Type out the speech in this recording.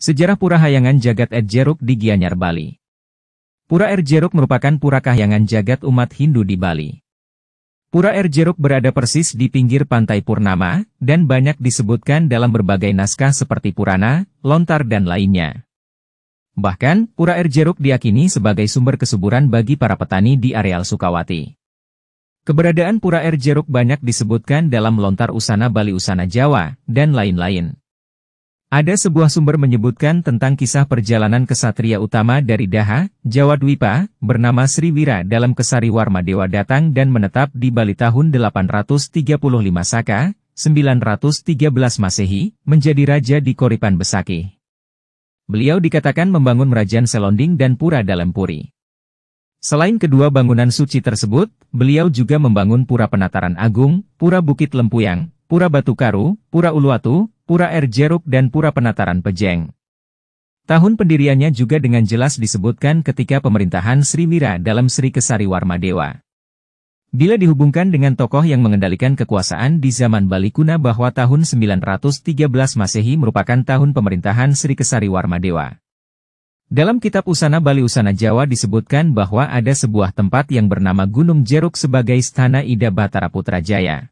Sejarah Pura Hayangan Jagat Ed di Gianyar, Bali Pura Erjeruk merupakan pura kahyangan jagat umat Hindu di Bali. Pura Erjeruk berada persis di pinggir pantai Purnama, dan banyak disebutkan dalam berbagai naskah seperti Purana, Lontar dan lainnya. Bahkan, Pura Erjeruk diakini sebagai sumber kesuburan bagi para petani di areal Sukawati. Keberadaan Pura Erjeruk banyak disebutkan dalam lontar Usana Bali Usana Jawa, dan lain-lain. Ada sebuah sumber menyebutkan tentang kisah perjalanan kesatria utama dari Daha, Jawa Dwipa, bernama Sri Wira dalam kesari Warma Dewa datang dan menetap di Bali tahun 835 Saka, 913 Masehi, menjadi raja di Koripan Besaki. Beliau dikatakan membangun Merajan Selonding dan Pura Dalam Puri. Selain kedua bangunan suci tersebut, beliau juga membangun Pura Penataran Agung, Pura Bukit Lempuyang, Pura Batu Karu, Pura Uluwatu, Pura Air Jeruk dan Pura Penataran Pejeng. Tahun pendiriannya juga dengan jelas disebutkan ketika pemerintahan Sriwira dalam Sri Kesari Warmadewa. Bila dihubungkan dengan tokoh yang mengendalikan kekuasaan di zaman Bali Kuna bahwa tahun 913 Masehi merupakan tahun pemerintahan Sri Kesari Warmadewa. Dalam kitab Usana Bali Usana Jawa disebutkan bahwa ada sebuah tempat yang bernama Gunung Jeruk sebagai istana Ida Batara Putrajaya.